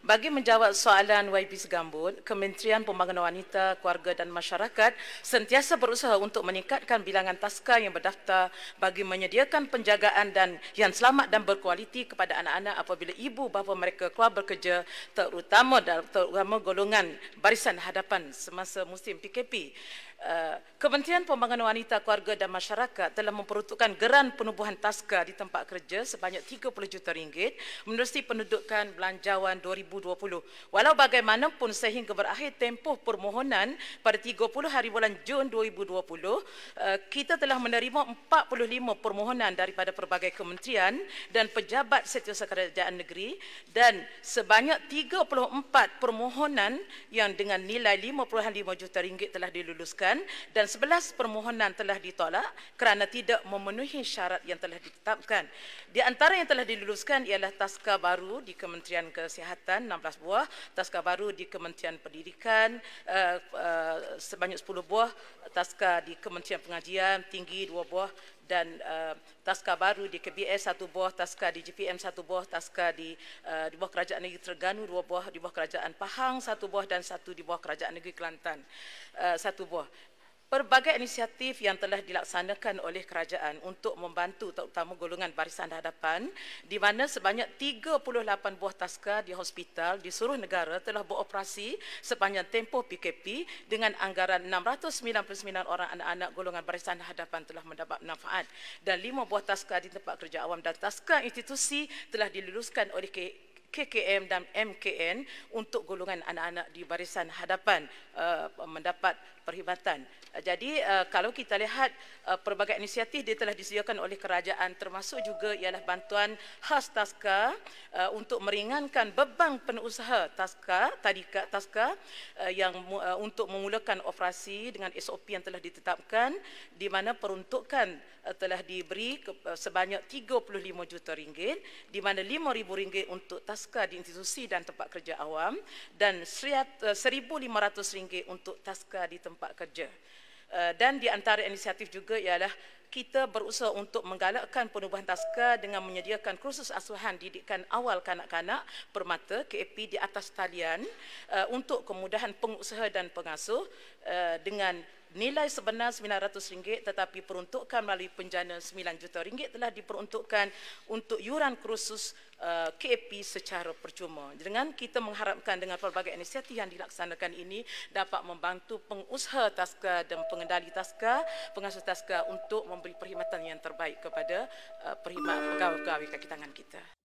Bagi menjawab soalan YB Segambut, Kementerian Pembangunan Wanita, Keluarga dan Masyarakat sentiasa berusaha untuk meningkatkan bilangan taska yang berdaftar bagi menyediakan penjagaan dan yang selamat dan berkualiti kepada anak-anak apabila ibu bapa mereka keluar bekerja terutama terutama golongan barisan hadapan semasa musim PKP. Eh, Kementerian Pembangunan Wanita, Keluarga dan Masyarakat telah memperuntukkan geran penubuhan taska di tempat kerja sebanyak 30 juta ringgit menerusi pendudukan belanjawan 2000 2020. Walau bagaimanapun sehingga berakhir tempoh permohonan pada 30 hari bulan Jun 2020, eh, kita telah menerima 45 permohonan daripada pelbagai kementerian dan pejabat setiausaha kerajaan negeri dan sebanyak 34 permohonan yang dengan nilai 55 juta ringgit telah diluluskan dan 11 permohonan telah ditolak kerana tidak memenuhi syarat yang telah ditetapkan. Di antara yang telah diluluskan ialah taska baru di Kementerian Kesihatan Pendidikan 16 buah, taska baru di Kementerian Pendidikan uh, uh, sebanyak 10 buah, taska di Kementerian Pengajian tinggi 2 buah dan uh, eh, taska baru di KBS satu buah, taska di JPM satu buah, taska di uh, di bawah Kerajaan Negeri Terengganu dua buah, di bawah Kerajaan Pahang satu buah dan satu di bawah Kerajaan Negeri Kelantan uh, satu buah. Perbagai inisiatif yang telah dilaksanakan oleh kerajaan untuk membantu terutama golongan barisan hadapan di mana sebanyak 38 buah taska di hospital di seluruh negara telah beroperasi sepanjang tempoh PKP dengan anggaran 699 orang anak-anak golongan barisan hadapan telah mendapat manfaat dan 5 buah taska di tempat kerja awam dan taska institusi telah diluluskan oleh KKM dan MKN untuk golongan anak-anak di barisan hadapan uh, mendapat perkhidmatan. Uh, jadi uh, kalau kita lihat uh, pelbagai inisiatif dia telah disediakan oleh kerajaan termasuk juga ialah bantuan khas taska uh, untuk meringankan beban penusaha taska tadika taska uh, yang uh, untuk memulakan operasi dengan SOP yang telah ditetapkan di mana peruntukan uh, telah diberi ke, uh, sebanyak 35 juta ringgit di mana 5000 ringgit untuk taska taska di institusi dan tempat kerja awam dan RM1,500 eh, untuk taska di tempat kerja. Eh, dan di antara inisiatif juga ialah kita berusaha untuk menggalakkan penubuhan taska dengan menyediakan kursus asuhan didikan awal kanak-kanak permata KAP di atas talian eh, untuk kemudahan pengusaha dan pengasuh dengan nilai sebenar RM900 tetapi peruntukan melalui penjana RM9 juta telah diperuntukkan untuk yuran kursus Eh, KAP secara percuma. Dengan kita mengharapkan dengan pelbagai inisiatif yang dilaksanakan ini dapat membantu pengusaha taska dan pengendali taska, pengasuh taska untuk memberi perkhidmatan yang terbaik kepada eh, perkhidmat pegawai-pegawai kaki tangan kita.